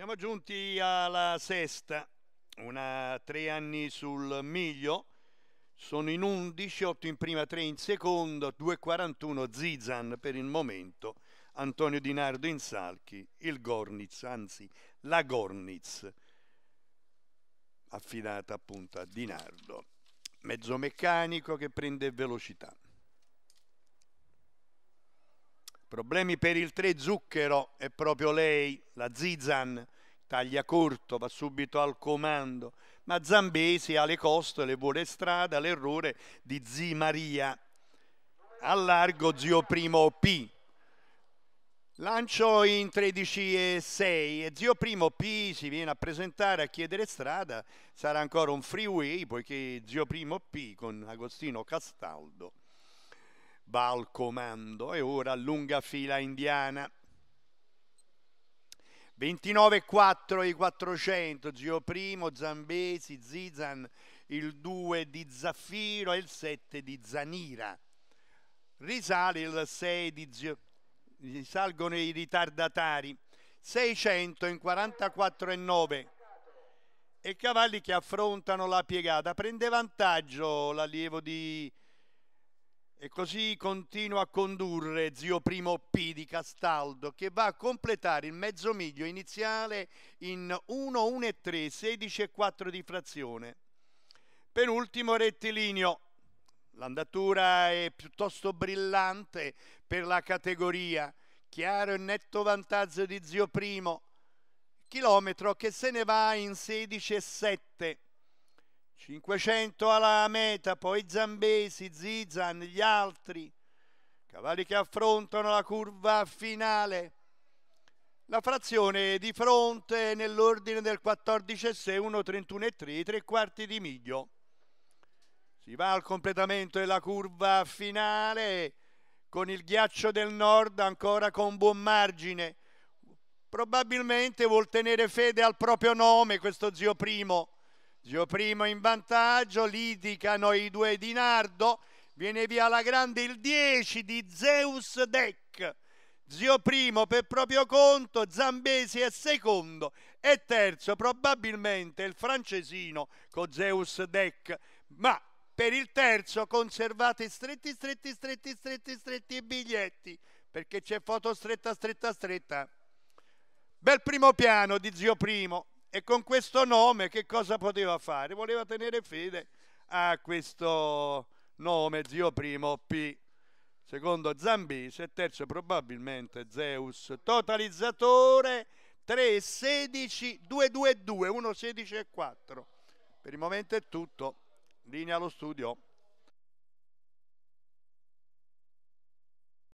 Siamo giunti alla sesta, una tre anni sul miglio, sono in 11, 8 in prima, 3 in secondo, 2,41 Zizan per il momento, Antonio Di Nardo in Salchi, il Gorniz, anzi la Gorniz, affidata appunto a Di Nardo, mezzo meccanico che prende velocità. Problemi per il 3 Zucchero, è proprio lei, la Zizan, taglia corto, va subito al comando, ma Zambesi ha le costole, vuole strada, l'errore di Zi Maria. Allargo Zio Primo P. Lancio in 13 e 6 e Zio Primo P si viene a presentare a chiedere strada, sarà ancora un freeway poiché Zio Primo P con Agostino Castaldo va al comando e ora lunga fila indiana 29-4 i 400 Gio Primo, Zambesi, Zizan il 2 di Zaffiro e il 7 di Zanira risale il 6 di Zio risalgono i ritardatari 600 in 44 e 9 e cavalli che affrontano la piegata prende vantaggio l'allievo di e così continua a condurre zio Primo P di Castaldo, che va a completare il mezzo miglio iniziale in 1, 1 e 3, 16 e 4 di frazione. Per ultimo rettilineo. L'andatura è piuttosto brillante per la categoria. Chiaro e netto vantaggio di zio Primo. Chilometro che se ne va in 16 e 7. 500 alla meta, poi Zambesi, Zizan, gli altri, cavalli che affrontano la curva finale. La frazione di fronte nell'ordine del 14,6, 1,31 e 3, tre quarti di miglio. Si va al completamento della curva finale con il ghiaccio del nord ancora con buon margine. Probabilmente vuol tenere fede al proprio nome questo zio primo Zio primo in vantaggio, litigano i due di Nardo, viene via la grande il 10 di Zeus Deck. Zio primo per proprio conto, Zambesi è secondo e terzo probabilmente il francesino con Zeus Deck, ma per il terzo conservate stretti, stretti, stretti, stretti, stretti i biglietti perché c'è foto stretta, stretta, stretta. Bel primo piano di Zio Primo, e con questo nome che cosa poteva fare? Voleva tenere fede a questo nome, zio primo P, secondo Zambis e terzo probabilmente Zeus, totalizzatore 3, 16, 2, 2, 2, 1, 16 e 4. Per il momento è tutto, linea allo studio.